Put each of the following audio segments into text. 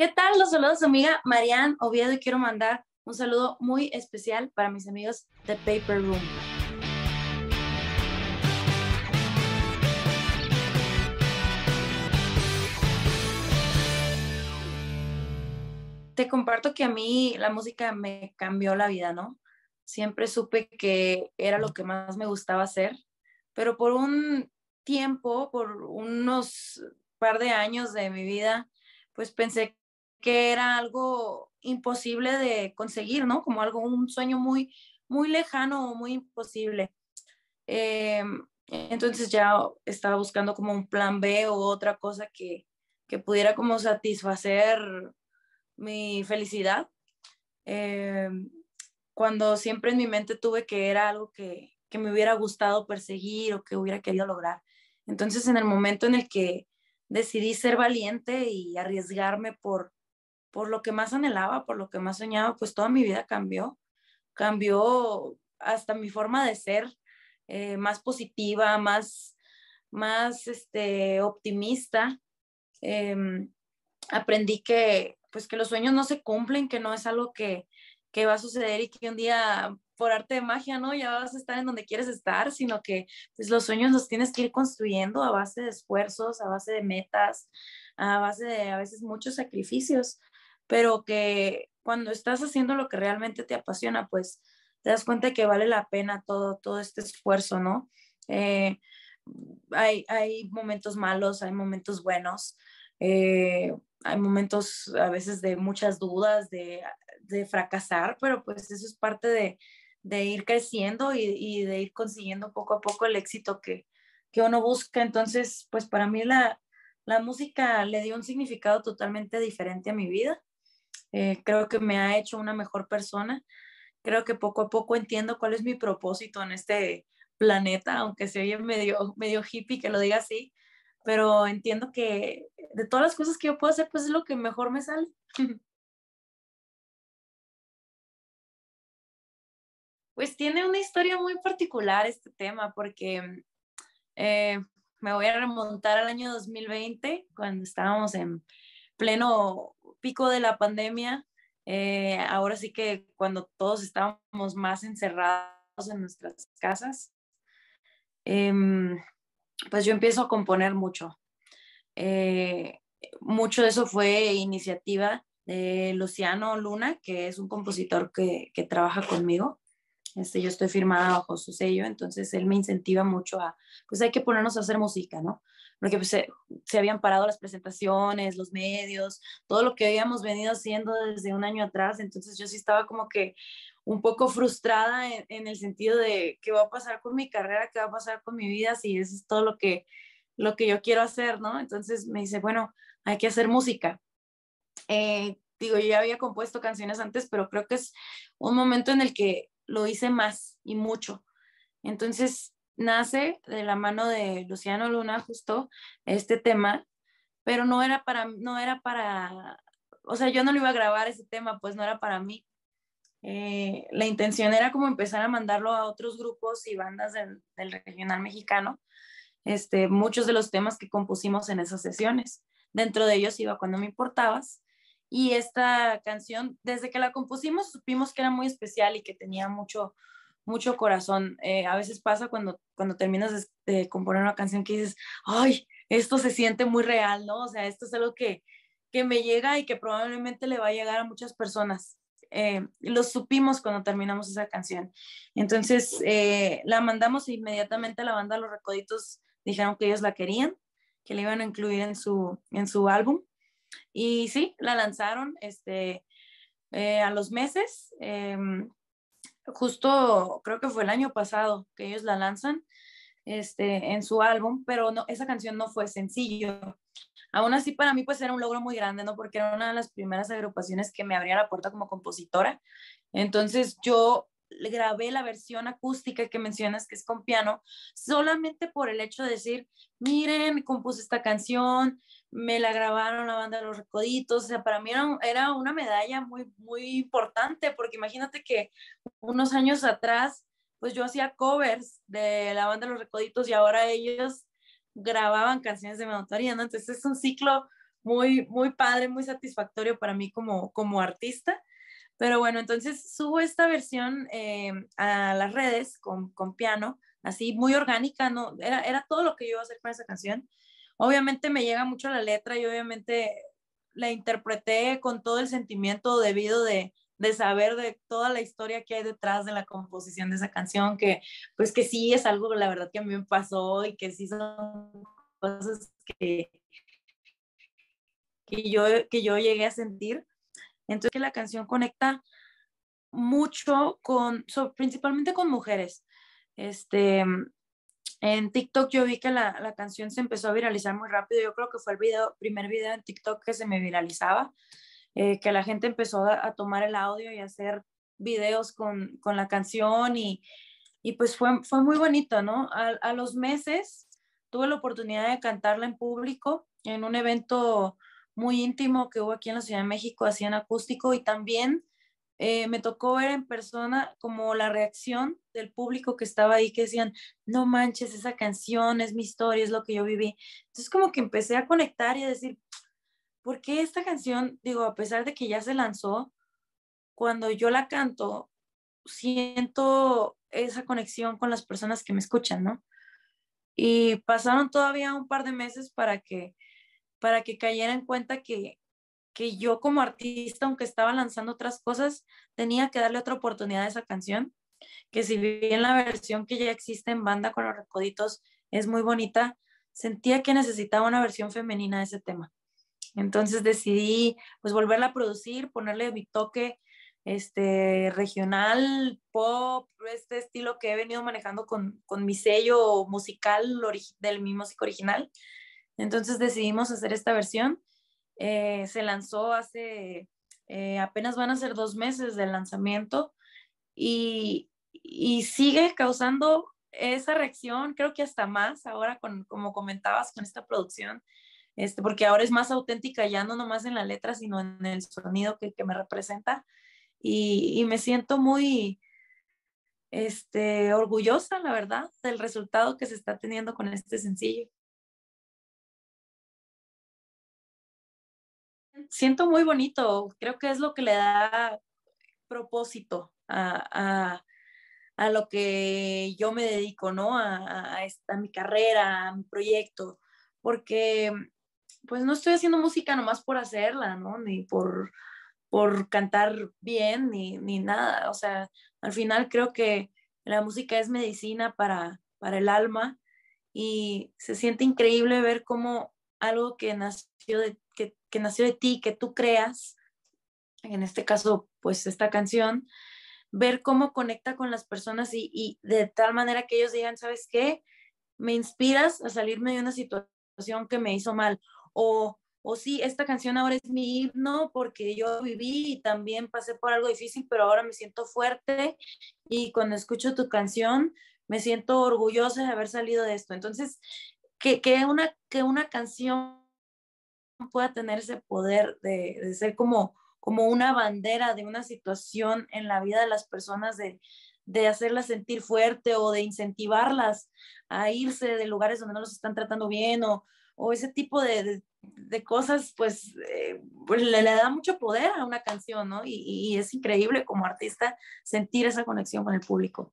¿Qué tal? Los saludos amiga Marianne Oviedo y quiero mandar un saludo muy especial para mis amigos de Paper Room. Te comparto que a mí la música me cambió la vida, ¿no? Siempre supe que era lo que más me gustaba hacer, pero por un tiempo, por unos par de años de mi vida, pues pensé que era algo imposible de conseguir, ¿no? Como algo, un sueño muy, muy lejano o muy imposible. Eh, entonces ya estaba buscando como un plan B o otra cosa que, pudiera como satisfacer mi felicidad. Eh, cuando siempre en mi mente tuve que era algo que, que me hubiera gustado perseguir o que hubiera querido lograr. Entonces en el momento en el que decidí ser valiente y arriesgarme por, por lo que más anhelaba, por lo que más soñaba, pues toda mi vida cambió. Cambió hasta mi forma de ser, eh, más positiva, más, más este, optimista. Em, aprendí que, pues, que los sueños no se cumplen, que no es algo que, que va a suceder y que un día por arte de magia, ¿no? Ya vas a estar en donde quieres estar, sino que pues, los sueños los tienes que ir construyendo a base de esfuerzos, a base de metas, a base de a veces muchos sacrificios pero que cuando estás haciendo lo que realmente te apasiona, pues te das cuenta que vale la pena todo, todo este esfuerzo, ¿no? Eh, hay, momentos malos, hay momentos buenos, eh, hay momentos a veces de muchas dudas, de, fracasar, pero pues eso es parte de, ir creciendo y, de ir consiguiendo poco a poco el éxito que, uno busca. Entonces, pues para mí la música le dio un significado totalmente diferente a mi vida. Eh, creo que me ha hecho una mejor persona. Creo que poco a poco entiendo cuál es mi propósito en este planeta, aunque se oye medio, medio hippie que lo diga así, pero entiendo que de todas las cosas que yo puedo hacer, pues es lo que mejor me sale. Pues tiene una historia muy particular este tema, porque eh, me voy a remontar al año 2020, cuando estábamos en pleno pico de la pandemia, eh, ahora sí que cuando todos estábamos más encerrados en nuestras casas, em, pues yo empiezo a componer mucho. Eh, mucho de eso fue iniciativa de Luciano Luna, que es un compositor que, trabaja conmigo. Este, yo estoy firmada bajo su sello, entonces él me incentiva mucho a, pues hay que ponernos a hacer música, ¿no? porque pues, se, habían parado las presentaciones, los medios, todo lo que habíamos venido haciendo desde un año atrás, entonces yo sí estaba como que un poco frustrada en, el sentido de qué va a pasar con mi carrera, qué va a pasar con mi vida, si eso es todo lo que, lo que yo quiero hacer, ¿no? Entonces me dice, bueno, hay que hacer música. Eh, digo, yo ya había compuesto canciones antes, pero creo que es un momento en el que lo hice más y mucho. Entonces, nace de la mano de Luciano Luna justo este tema, pero no era para, no era para, o sea, yo no lo iba a grabar ese tema, pues no era para mí. Eh, la intención era como empezar a mandarlo a otros grupos y bandas del, del regional mexicano, este, muchos de los temas que compusimos en esas sesiones. Dentro de ellos iba cuando me importabas. Y esta canción, desde que la compusimos, supimos que era muy especial y que tenía mucho, mucho corazón. Eh, a veces pasa cuando, cuando terminas de, componer una canción que dices, ay, esto se siente muy real, ¿no? O sea, esto es algo que, me llega y que probablemente le va a llegar a muchas personas. Eh, lo supimos cuando terminamos esa canción. Entonces, eh, la mandamos e inmediatamente a la banda Los Recoditos, dijeron que ellos la querían, que la iban a incluir en su, en su álbum. Y sí, la lanzaron este, a los meses. Em, justo creo que fue el año pasado que ellos la lanzan este, en su álbum, pero no, esa canción no fue sencillo. Aún así, para mí, pues era un logro muy grande, ¿no? Porque era una de las primeras agrupaciones que me abría la puerta como compositora. Entonces, yo grabé la versión acústica que mencionas, que es con piano, solamente por el hecho de decir, miren, compuse esta canción, me la grabaron la banda Los Recoditos, o sea, para mí era, una medalla muy, muy importante, porque imagínate que unos años atrás, pues yo hacía covers de la banda Los Recoditos y ahora ellos grababan canciones de mi autoría, ¿no? Entonces es un ciclo muy, muy padre, muy satisfactorio para mí como, como artista. Pero bueno, entonces subo esta versión eh, a las redes con, piano, así muy orgánica, ¿no? Era, era todo lo que yo iba a hacer con esa canción obviamente me llega mucho la letra y obviamente la interpreté con todo el sentimiento debido de, saber de toda la historia que hay detrás de la composición de esa canción, que pues que sí es algo, la verdad, que a mí me pasó y que sí son cosas que, yo, que yo llegué a sentir. Entonces que la canción conecta mucho con, principalmente con mujeres. Este, en TikTok yo vi que la, canción se empezó a viralizar muy rápido. Yo creo que fue el video, primer video en TikTok que se me viralizaba, eh, que la gente empezó a, tomar el audio y hacer videos con, la canción y, pues fue, fue muy bonito, ¿no? A, a, los meses tuve la oportunidad de cantarla en público en un evento muy íntimo que hubo aquí en la Ciudad de México, así en acústico y también eh, me tocó ver en persona como la reacción del público que estaba ahí, que decían, no manches, esa canción es mi historia, es lo que yo viví. Entonces como que empecé a conectar y a decir, ¿por qué esta canción, digo, a pesar de que ya se lanzó, cuando yo la canto, siento esa conexión con las personas que me escuchan, ¿no? Y pasaron todavía un par de meses para que, para que cayera en cuenta que que yo como artista, aunque estaba lanzando otras cosas, tenía que darle otra oportunidad a esa canción, que si bien la versión que ya existe en banda con los recoditos es muy bonita, sentía que necesitaba una versión femenina de ese tema. Entonces decidí pues volverla a producir, ponerle mi toque este regional, pop, este estilo que he venido manejando con, mi sello musical del mi música original. Entonces decidimos hacer esta versión eh, se lanzó hace, eh, apenas van a ser dos meses del lanzamiento y, sigue causando esa reacción, creo que hasta más ahora, con, como comentabas, con esta producción, este, porque ahora es más auténtica ya no nomás en la letra, sino en el sonido que, me representa y, y me siento muy, este, orgullosa, la verdad, del resultado que se está teniendo con este sencillo. siento muy bonito, creo que es lo que le da propósito a, a, a lo que yo me dedico, ¿no? A, a, esta, mi carrera, a mi proyecto, porque pues no estoy haciendo música nomás por hacerla, ¿no? Ni por, por cantar bien, ni, ni nada. O sea, al final creo que la música es medicina para, para el alma y se siente increíble ver cómo algo que nació de que, nació de ti, que tú creas, en este caso, pues esta canción, ver cómo conecta con las personas y, de tal manera que ellos digan, ¿sabes qué? Me inspiras a salirme de una situación que me hizo mal. O, o sí, esta canción ahora es mi himno porque yo viví y también pasé por algo difícil, pero ahora me siento fuerte y cuando escucho tu canción me siento orgullosa de haber salido de esto. Entonces, que, que, una, que una canción pueda tener ese poder de, ser como, como una bandera de una situación en la vida de las personas, de, de hacerlas sentir fuerte o de incentivarlas a irse de lugares donde no los están tratando bien o, o ese tipo de, de, cosas, pues, eh, pues le, da mucho poder a una canción, ¿no? Y, es increíble como artista sentir esa conexión con el público.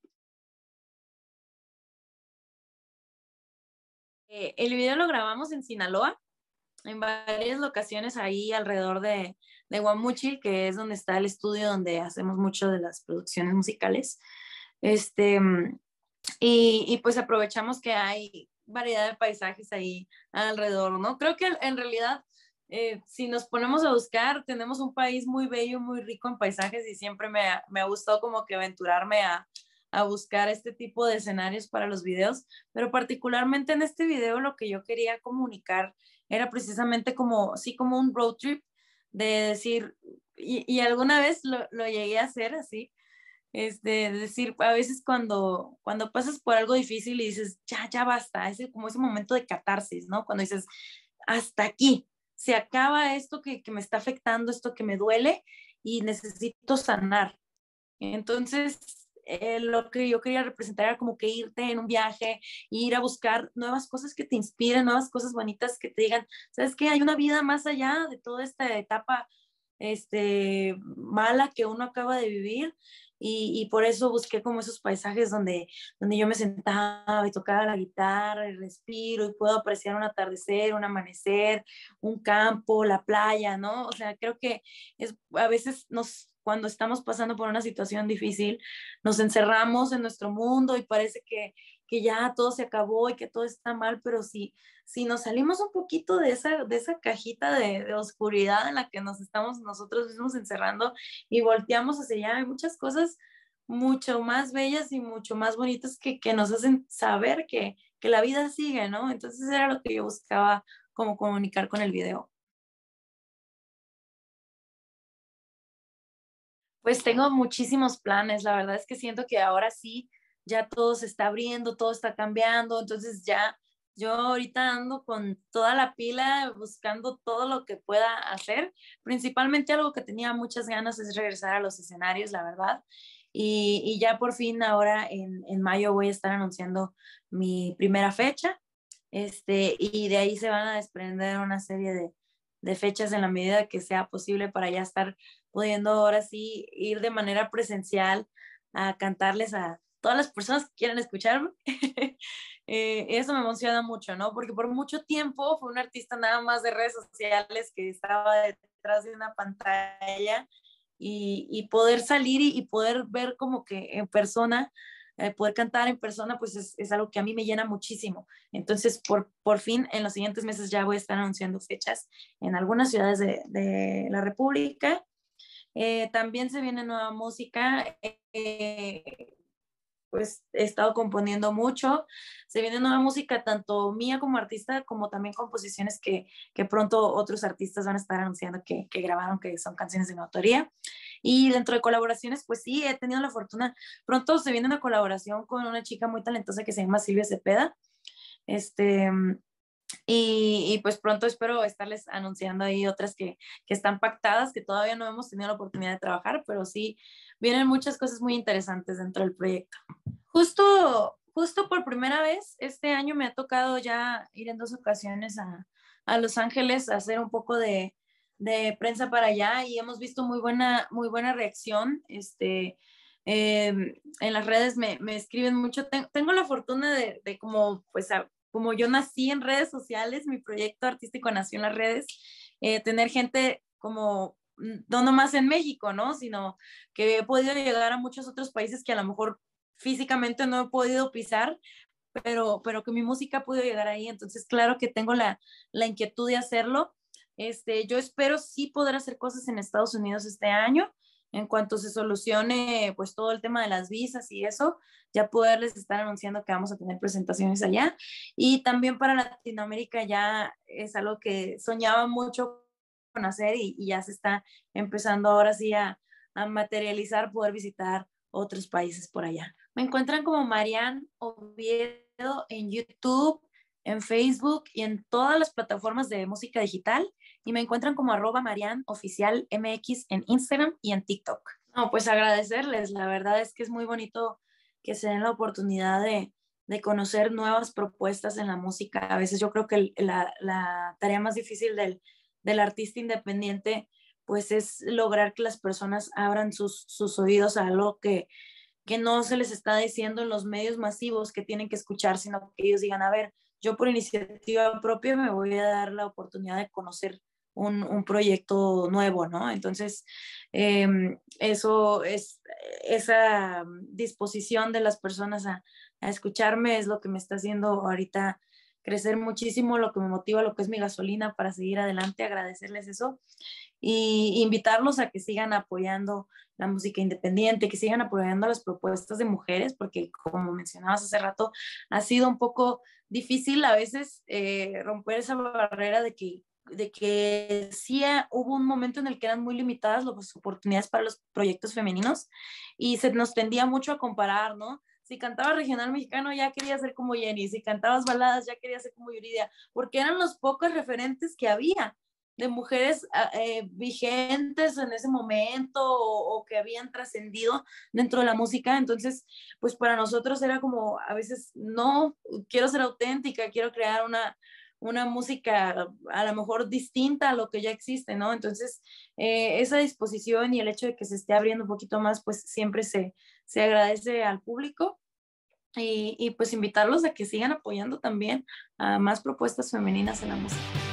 Eh, el video lo grabamos en Sinaloa, en varias locaciones ahí alrededor de, de que es donde está el estudio donde hacemos mucho de las producciones musicales. Este, mm, y, y pues aprovechamos que hay variedad de paisajes ahí alrededor, ¿no? Creo que en realidad, eh, si nos ponemos a buscar, tenemos un país muy bello, muy rico en paisajes y siempre me, me ha gustado como que aventurarme a, a buscar este tipo de escenarios para los videos, pero particularmente en este video lo que yo quería comunicar era precisamente como, sí, como un road trip de decir, y, alguna vez lo, llegué a hacer así, este, decir, a veces cuando, cuando pasas por algo difícil y dices, ya, ya basta, es como ese momento de catarsis, ¿no? Cuando dices, hasta aquí, se acaba esto que, que me está afectando, esto que me duele y necesito sanar. Entonces, eh, lo que yo quería representar era como que irte en un viaje, ir a buscar nuevas cosas que te inspiren, nuevas cosas bonitas que te digan, sabes qué? hay una vida más allá de toda esta etapa este, mala que uno acaba de vivir. Y, por eso busqué como esos paisajes donde, donde yo me sentaba y tocaba la guitarra y respiro y puedo apreciar un atardecer, un amanecer, un campo, la playa, ¿no? O sea, creo que es, a veces nos cuando estamos pasando por una situación difícil, nos encerramos en nuestro mundo y parece que, que ya todo se acabó y que todo está mal, pero si, si nos salimos un poquito de esa, de esa cajita de, oscuridad en la que nos estamos nosotros mismos encerrando y volteamos hacia allá, hay muchas cosas mucho más bellas y mucho más bonitas que, que nos hacen saber que, que la vida sigue, ¿no? Entonces era lo que yo buscaba como comunicar con el video. Pues tengo muchísimos planes, la verdad es que siento que ahora sí, ya todo se está abriendo, todo está cambiando, entonces ya yo ahorita ando con toda la pila buscando todo lo que pueda hacer. Principalmente algo que tenía muchas ganas es regresar a los escenarios, la verdad. Y, y ya por fin ahora en, en, mayo voy a estar anunciando mi primera fecha. Este, y de ahí se van a desprender una serie de, de fechas en la medida que sea posible para ya estar pudiendo ahora sí ir de manera presencial a cantarles a todas las personas que quieran escucharme. Eh, eso me emociona mucho, ¿no? Porque por mucho tiempo fue un artista nada más de redes sociales que estaba detrás de una pantalla y, poder salir y, poder ver como que en persona eh, poder cantar en persona, pues es, algo que a mí me llena muchísimo. Entonces, por, por fin, en los siguientes meses ya voy a estar anunciando fechas en algunas ciudades de, la República. Eh, también se viene nueva música. Eh, pues he estado componiendo mucho. Se viene nueva música, tanto mía como artista, como también composiciones que, que pronto otros artistas van a estar anunciando que, que, grabaron, que son canciones de mi autoría. Y dentro de colaboraciones, pues sí, he tenido la fortuna. Pronto se viene una colaboración con una chica muy talentosa que se llama Silvia Cepeda. Este, y, y, pues pronto espero estarles anunciando ahí otras que, que, están pactadas, que todavía no hemos tenido la oportunidad de trabajar, pero sí vienen muchas cosas muy interesantes dentro del proyecto. Justo, justo por primera vez este año me ha tocado ya ir en dos ocasiones a, a Los Ángeles a hacer un poco de, de prensa para allá y hemos visto muy buena, muy buena reacción. Este, em, en las redes me, escriben mucho. tengo la fortuna de, como, pues, como yo nací en redes sociales, mi proyecto artístico nació en las redes, eh, tener gente como mm, no nomás en México, ¿no? Sino que he podido llegar a muchos otros países que a lo mejor físicamente no he podido pisar, pero, pero que mi música pudo llegar ahí. Entonces, claro que tengo la inquietud de hacerlo. Este, yo espero sí poder hacer cosas en Estados Unidos este año. En cuanto se solucione pues todo el tema de las visas y eso, ya poderles estar anunciando que vamos a tener presentaciones allá. Y también para Latinoamérica ya es algo que soñaba mucho con hacer y, ya se está empezando ahora sí a, materializar, poder visitar otros países por allá. Me encuentran como Marian Oviedo en YouTube, en Facebook y en todas las plataformas de música digital y me encuentran como arroba Marian Oficial MX en Instagram y en TikTok. No, pues agradecerles, la verdad es que es muy bonito que se den la oportunidad de, de conocer nuevas propuestas en la música. A veces yo creo que la, la, tarea más difícil del, del, artista independiente pues es lograr que las personas abran sus, sus oídos a algo que, que no se les está diciendo en los medios masivos que tienen que escuchar, sino que ellos digan, a ver, yo por iniciativa propia me voy a dar la oportunidad de conocer un, un proyecto nuevo, ¿no? Entonces, em, eso es, esa disposición de las personas a, a escucharme es lo que me está haciendo ahorita crecer muchísimo, lo que me motiva, lo que es mi gasolina para seguir adelante, agradecerles eso y invitarlos a que sigan apoyando la música independiente, que sigan apoyando las propuestas de mujeres, porque como mencionabas hace rato, ha sido un poco difícil a veces eh, romper esa barrera de que, de que sí eh, hubo un momento en el que eran muy limitadas las oportunidades para los proyectos femeninos y se nos tendía mucho a comparar, ¿no? Si cantabas regional mexicano ya quería ser como Jenny, si cantabas baladas ya quería ser como Yuridia, porque eran los pocos referentes que había de mujeres ah, eh, vigentes en ese momento o, que habían trascendido dentro de la música. Entonces, pues para nosotros era como a veces, no, quiero ser auténtica, quiero crear una, una música a lo mejor distinta a lo que ya existe, ¿no? Entonces, eh, esa disposición y el hecho de que se esté abriendo un poquito más, pues siempre se, se agradece al público. Y, y pues invitarlos a que sigan apoyando también a más propuestas femeninas en la música.